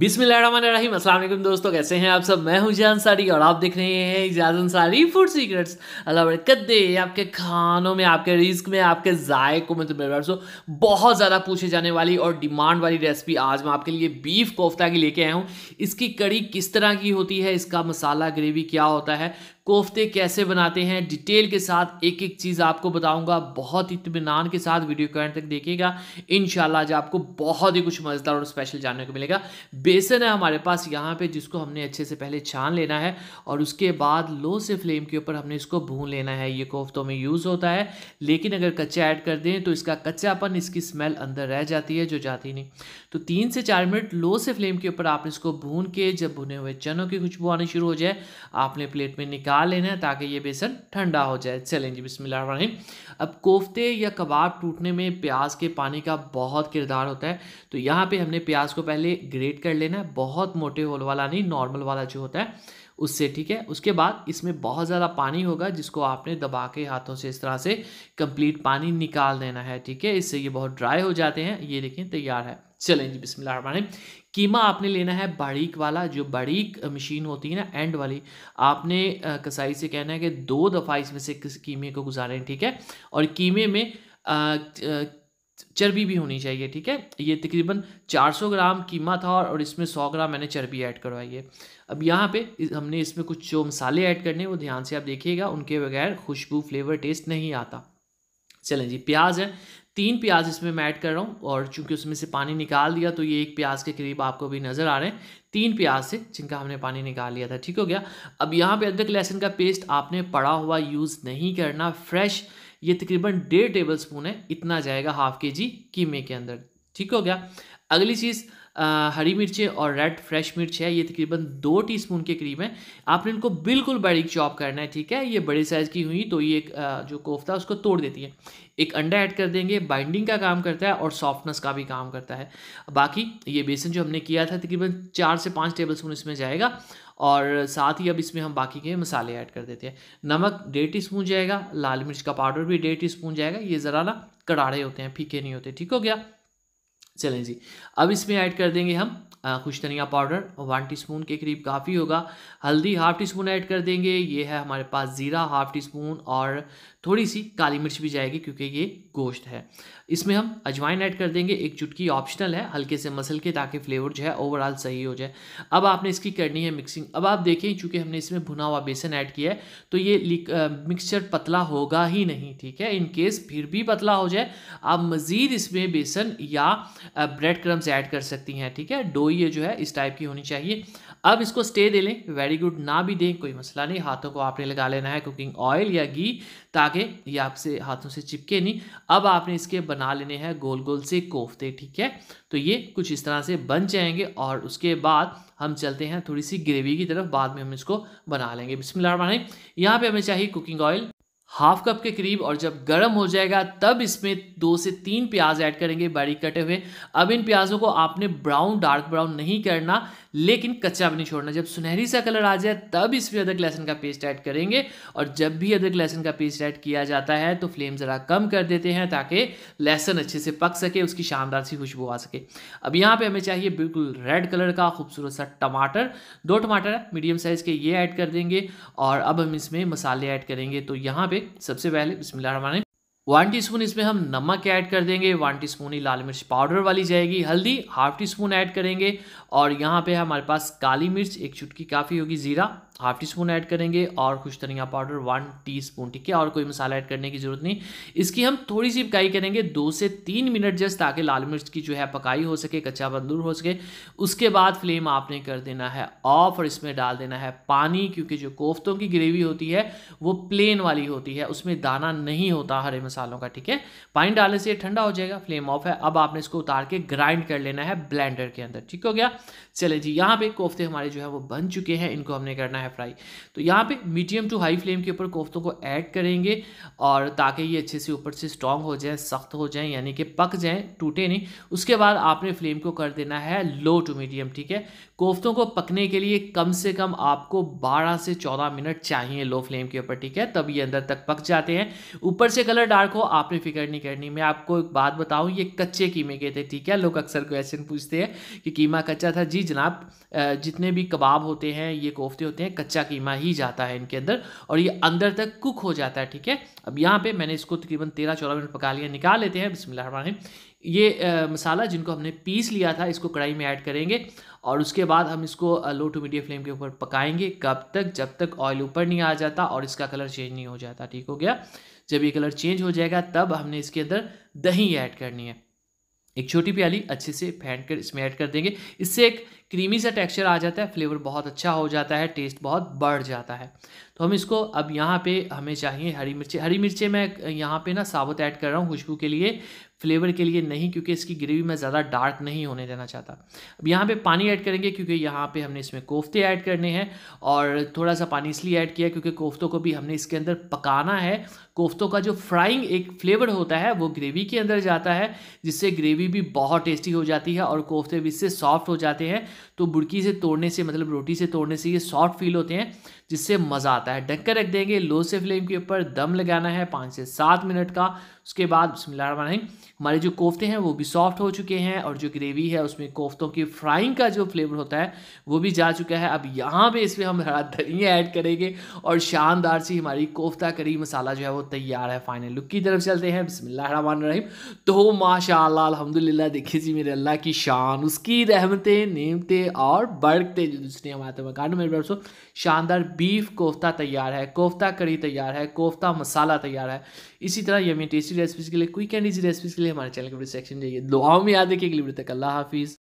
बिस्मिल्लाहिर्रहमानिर्रहीम अस्सलाम वालेकुम दोस्तों कैसे हैं आप सब मैं हूं जान सारी और आप देख रहे हैं इजाज अंसारी फूड सीक्रेट्स अल्लाह बरकत दे आपके खानों में आपके रिस्क में आपके जायको में तो बहुत ज़्यादा पूछे जाने वाली और डिमांड वाली रेसिपी आज मैं आपके लिए बीफ कोफ्ता की लेके आया हूँ इसकी कड़ी किस तरह की होती है इसका मसाला ग्रेवी क्या होता है कोफ्ते कैसे बनाते हैं डिटेल के साथ एक एक चीज़ आपको बताऊंगा बहुत इतमान के साथ वीडियो को एंड तक देखिएगा इन आज आपको बहुत ही कुछ मज़ेदार और स्पेशल जानने को मिलेगा बेसन है हमारे पास यहाँ पे जिसको हमने अच्छे से पहले छान लेना है और उसके बाद लो से फ्लेम के ऊपर हमने इसको भून लेना है ये कोफ्तों में यूज़ होता है लेकिन अगर कच्चा ऐड कर दें तो इसका कच्चापन इसकी स्मेल अंदर रह जाती है जो जाती नहीं तो तीन से चार मिनट लो से फ्लेम के ऊपर आप इसको भून के जब भुने हुए चनों की खुशबू आनी शुरू हो जाए आपने प्लेट में निकाल डाल लेना है ताकि ये बेसन ठंडा हो जाए चलें जी बिस्मिल्लाह अब कोफ्ते या कबाब टूटने में प्याज के पानी का बहुत किरदार होता है तो यहाँ पे हमने प्याज को पहले ग्रेट कर लेना है बहुत मोटे होल वाला नहीं नॉर्मल वाला जो होता है उससे ठीक है उसके बाद इसमें बहुत ज़्यादा पानी होगा जिसको आपने दबा के हाथों से इस तरह से कंप्लीट पानी निकाल देना है ठीक है इससे ये बहुत ड्राई हो जाते हैं ये देखें तैयार है चलें जी बिस्मिल्लाह कीमा आपने लेना है बारीक वाला जो बारीक मशीन होती है ना एंड वाली आपने कसाई से कहना है कि दो दफ़ा इसमें से किस कीमे को गुजारें ठीक है और कीमे में चर्बी भी होनी चाहिए ठीक है ये तकरीबन 400 ग्राम कीमा था और इसमें 100 ग्राम मैंने चर्बी ऐड करवाई है अब यहाँ पे हमने इसमें कुछ जो मसाले ऐड करने हैं वो ध्यान से आप देखिएगा उनके बगैर खुशबू फ्लेवर टेस्ट नहीं आता चलें जी प्याज है तीन प्याज इसमें मैं ऐड कर रहा हूँ और चूंकि उसमें से पानी निकाल दिया तो ये एक प्याज के करीब आपको भी नज़र आ रहे हैं तीन प्याज से जिनका हमने पानी निकाल लिया था ठीक हो गया अब यहाँ पे अदरक लहसुन का पेस्ट आपने पड़ा हुआ यूज़ नहीं करना फ्रेश ये तकरीबन डेढ़ टेबल स्पून है इतना जाएगा हाफ के जी कीमे के अंदर ठीक हो गया अगली चीज़ हरी मिर्चें और रेड फ्रेश मिर्च है ये तकरीबन दो टीस्पून के करीब है आपने इनको बिल्कुल बारीक चॉप करना है ठीक है ये बड़े साइज़ की हुई तो ये एक जो कोफ्ता उसको तोड़ देती है एक अंडा ऐड कर देंगे बाइंडिंग का काम करता है और सॉफ्टनेस का भी काम करता है बाकी ये बेसन जो हमने किया था तकरीबन चार से पाँच टेबल स्पून इसमें जाएगा और साथ ही अब इसमें हम बाकी के मसाले ऐड कर देते हैं नमक डेढ़ टी स्पून जाएगा लाल मिर्च का पाउडर भी डेढ़ टी स्पून जाएगा ये ज़रा ना कड़ाड़े होते हैं फीके नहीं होते ठीक हो गया चलें जी अब इसमें ऐड कर देंगे हम खुश धनिया पाउडर वन टीस्पून के करीब काफ़ी होगा हल्दी हाफ टी स्पून ऐड कर देंगे ये है हमारे पास ज़ीरा हाफ टी स्पून और थोड़ी सी काली मिर्च भी जाएगी क्योंकि ये गोश्त है इसमें हम अजवाइन ऐड कर देंगे एक चुटकी ऑप्शनल है हल्के से मसल के ताकि फ्लेवर जो है ओवरऑल सही हो जाए अब आपने इसकी करनी है मिक्सिंग अब आप देखें चूँकि हमने इसमें भुना हुआ बेसन ऐड किया है तो ये मिक्सचर पतला होगा ही नहीं ठीक है इनकेस फिर भी पतला हो जाए आप मज़ीद इसमें बेसन या ब्रेड क्रम्स ऐड कर सकती हैं ठीक है डोई ये जो है इस टाइप की होनी चाहिए अब इसको स्टे दे लें वेरी गुड ना भी दें कोई मसला नहीं हाथों को आपने लगा लेना है कुकिंग ऑयल या घी ताकि ये आपसे हाथों से चिपके नहीं अब आपने इसके बना लेने हैं गोल गोल से कोफ्ते ठीक है तो ये कुछ इस तरह से बन जाएंगे और उसके बाद हम चलते हैं थोड़ी सी ग्रेवी की तरफ बाद में हम इसको बना लेंगे बिस्मिल्लाह यहाँ पे हमें चाहिए कुकिंग ऑयल हाफ कप के करीब और जब गर्म हो जाएगा तब इसमें दो से तीन प्याज ऐड करेंगे बारीक कटे हुए अब इन प्याज़ों को आपने ब्राउन डार्क ब्राउन नहीं करना लेकिन कच्चा भी नहीं छोड़ना जब सुनहरी सा कलर आ जाए तब इसमें अदरक लहसुन का पेस्ट ऐड करेंगे और जब भी अदरक लहसुन का पेस्ट ऐड किया जाता है तो फ्लेम ज़रा कम कर देते हैं ताकि लहसुन अच्छे से पक सके उसकी शानदार सी खुशबू आ सके अब यहाँ पर हमें चाहिए बिल्कुल रेड कलर का खूबसूरत सा टमाटर दो टमाटर मीडियम साइज़ के ये ऐड कर देंगे और अब हम इसमें मसाले ऐड करेंगे तो यहाँ पर सबसे पहले बिस्मिल्लाह वन टीस्पून इसमें हम नमक ऐड कर देंगे वन टीस्पून ही लाल मिर्च पाउडर वाली जाएगी हल्दी हाफ टी स्पून ऐड करेंगे और यहाँ पे हमारे पास काली मिर्च एक चुटकी काफ़ी होगी ज़ीरा हाफ टी स्पून ऐड करेंगे और कुछ धनिया पाउडर वन टी स्पून ठीक है और कोई मसाला ऐड करने की जरूरत नहीं इसकी हम थोड़ी सी पकाई करेंगे दो से तीन मिनट जस्ट ताकि लाल मिर्च की जो है पकाई हो सके कच्चा बंदूर हो सके उसके बाद फ्लेम आपने कर देना है ऑफ और इसमें डाल देना है पानी क्योंकि जो कोफ्तों की ग्रेवी होती है वो प्लेन वाली होती है उसमें दाना नहीं होता हरे मसालों का ठीक है पानी डालने से ठंडा हो जाएगा फ्लेम ऑफ है अब आपने इसको उतार के ग्राइंड कर लेना है ब्लैंडर के अंदर ठीक हो गया चले जी यहाँ पे कोफ्ते हमारे जो है वो बन चुके हैं इनको हमने करना है है फ्राई तो यहाँ पे मीडियम टू हाई फ्लेम के ऊपर कोफ्तों को ऐड करेंगे और ताकि ये अच्छे से ऊपर से स्ट्रॉन्ग हो जाए सख्त हो जाए यानी कि पक जाए टूटे नहीं उसके बाद आपने फ्लेम को कर देना है लो टू मीडियम ठीक है कोफ्तों को पकने के लिए कम से कम आपको बारह से चौदह मिनट चाहिए लो फ्लेम के ऊपर ठीक है तब ये अंदर तक पक जाते हैं ऊपर से कलर डार्क हो आपने फिक्र नहीं करनी मैं आपको एक बात बताऊँ ये कच्चे कीमे के थे ठीक है लोग अक्सर क्वेश्चन पूछते हैं कि कीमा कच्चा था जी जनाब जितने भी कबाब होते हैं ये कोफ्ते होते हैं कच्चा कीमा ही जाता है इनके अंदर और ये अंदर तक कुक हो जाता है ठीक है अब यहाँ पे मैंने इसको तकरीबन तेरह चौदह मिनट पका लिया निकाल लेते हैं बिस्मिल्लाह ये आ, मसाला जिनको हमने पीस लिया था इसको कढ़ाई में ऐड करेंगे और उसके बाद हम इसको लो टू मीडियम फ्लेम के ऊपर पकाएंगे कब तक जब तक ऑयल ऊपर नहीं आ जाता और इसका कलर चेंज नहीं हो जाता ठीक हो गया जब ये कलर चेंज हो जाएगा तब हमने इसके अंदर दही ऐड करनी है एक छोटी प्याली अच्छे से फेंट कर इसमें ऐड कर देंगे इससे एक क्रीमी सा टेक्सचर आ जाता है फ्लेवर बहुत अच्छा हो जाता है टेस्ट बहुत बढ़ जाता है तो हम इसको अब यहाँ पे हमें चाहिए हरी मिर्ची हरी मिर्ची मैं यहाँ पे ना साबुत ऐड कर रहा हूँ खुशबू के लिए फ्लेवर के लिए नहीं क्योंकि इसकी ग्रेवी मैं ज़्यादा डार्क नहीं होने देना चाहता अब यहाँ पे पानी ऐड करेंगे क्योंकि यहाँ पे हमने इसमें कोफ्ते ऐड करने हैं और थोड़ा सा पानी इसलिए ऐड किया क्योंकि कोफ्तों को भी हमने इसके अंदर पकाना है कोफ्तों का जो फ्राइंग एक फ्लेवर होता है वो ग्रेवी के अंदर जाता है जिससे ग्रेवी भी बहुत टेस्टी हो जाती है और कोफ्ते भी इससे सॉफ्ट हो जाते हैं तो बुड़की से तोड़ने से मतलब रोटी से तोड़ने से ये सॉफ्ट फील होते हैं जिससे मज़ा आता है ढककर रख देंगे लो से फ्लेम के ऊपर दम लगाना है पाँच से सात मिनट का उसके बाद बसमिल्लाम हमारे जो कोफ्ते हैं वो भी सॉफ्ट हो चुके हैं और जो ग्रेवी है उसमें कोफ्तों की फ्राइंग का जो फ्लेवर होता है वो भी जा चुका है अब यहाँ पे इसमें हम हरा धनिया ऐड करेंगे और शानदार सी हमारी कोफ्ता करी मसाला जो है वो तैयार है फाइनल लुक की तरफ चलते हैं रही तो माशा अलहमदिल्ला देखिए जी मेरे अल्लाह की शान उसकी रहमतें नीम कीमतें और बढ़ते जिसने हमारे तमिलनाडु में दोस्तों शानदार बीफ कोफ्ता तैयार है कोफ्ता करी तैयार है कोफ्ता मसाला तैयार है इसी तरह यमी टेस्टी रेसिपीज़ के लिए क्विक एंड ईजी रेसिपीज़ के लिए हमारे चैनल के सेक्शन जाइए दुआओं में याद रखिए अगली वीडियो तक अल्लाह हाफिज़